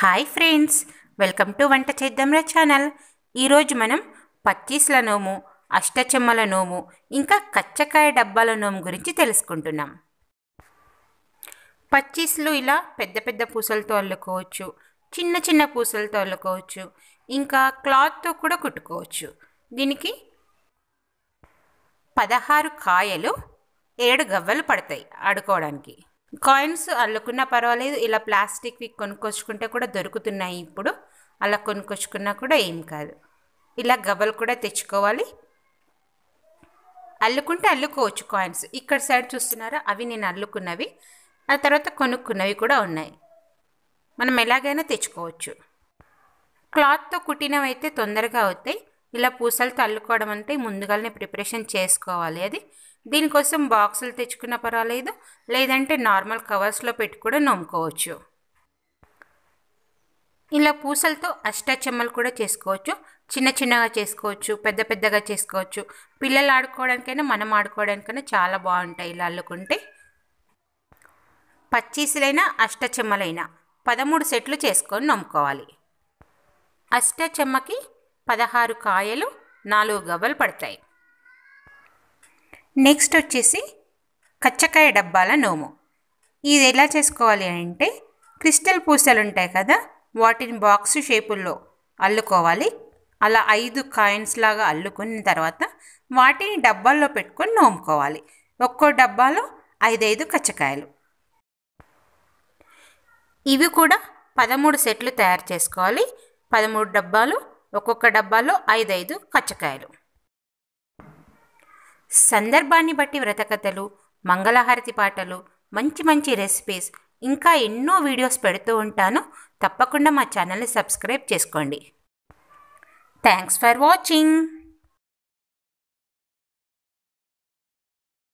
hi friends welcome to వంట చేద్దాంరా channel ఈరోజు మనం పచ్చీస్ల నోము అష్టచెమ్మల నోము ఇంకా కచ్చకాయ డబ్బాల నోము గురించి తెలుసుకుంటున్నాం పచ్చీస్లు ఇలా పెద్ద పెద్ద పూసలతో అల్లుకోవచ్చు చిన్న చిన్న పూసలతో అల్లుకోవచ్చు ఇంకా క్లాత్తో కూడా కుట్టుకోవచ్చు దీనికి పదహారు కాయలు ఏడు గవ్వలు పడతాయి ఆడుకోవడానికి కాయిన్స్ అల్లుకున్నా పర్వాలేదు ఇలా ప్లాస్టిక్వి కొనుక్కొచ్చుకుంటే కూడా దొరుకుతున్నాయి ఇప్పుడు అలా కొనుక్కొచ్చుకున్నా కూడా ఏం కాదు ఇలా గబలు కూడా తెచ్చుకోవాలి అల్లుకుంటే అల్లుకోవచ్చు కాయిన్స్ ఇక్కడ సైడ్ చూస్తున్నారా అవి నేను అల్లుకున్నవి ఆ తర్వాత కొనుక్కున్నవి కూడా ఉన్నాయి మనం ఎలాగైనా తెచ్చుకోవచ్చు క్లాత్తో కుట్టినవి అయితే తొందరగా అవుతాయి ఇలా పూసలు తల్లుకోవడం అంటే ముందుగానే ప్రిపరేషన్ చేసుకోవాలి అది దీనికోసం బాక్సులు తెచ్చుకున్న పర్వాలేదు లేదంటే నార్మల్ కవర్స్లో పెట్టి కూడా నమ్ముకోవచ్చు ఇలా పూసలతో అష్టాచమ్మలు కూడా చేసుకోవచ్చు చిన్న చిన్నగా చేసుకోవచ్చు పెద్ద పెద్దగా చేసుకోవచ్చు పిల్లలు ఆడుకోవడానికైనా మనం ఆడుకోవడానికైనా చాలా బాగుంటాయి ఇలా అల్లుకుంటే పచ్చీసులైనా అష్టచమ్మలైనా పదమూడు సెట్లు చేసుకొని నమ్ముకోవాలి అష్టచమ్మకి పదహారు కాయలు నాలుగు గవ్వలు పడతాయి నెక్స్ట్ వచ్చేసి కచ్చకాయ డబ్బాల నోము ఇది ఎలా చేసుకోవాలి అంటే క్రిస్టల్ పూసలు ఉంటాయి కదా వాటిని బాక్స్ షేపుల్లో అల్లుకోవాలి అలా ఐదు కాయిన్స్ లాగా అల్లుకున్న తర్వాత వాటిని డబ్బాల్లో పెట్టుకొని నోముకోవాలి ఒక్కో డబ్బాలో ఐదైదు కచ్చకాయలు ఇవి కూడా పదమూడు సెట్లు తయారు చేసుకోవాలి పదమూడు డబ్బాలు ఒక్కొక్క డబ్బాలో ఐదైదు కచ్చకాయలు సందర్భాన్ని బట్టి వ్రతకథలు మంగళహారతి పాటలు మంచి మంచి రెసిపీస్ ఇంకా ఎన్నో వీడియోస్ పెడుతూ ఉంటాను తప్పకుండా మా ఛానల్ని సబ్స్క్రైబ్ చేసుకోండి థ్యాంక్స్ ఫర్ వాచింగ్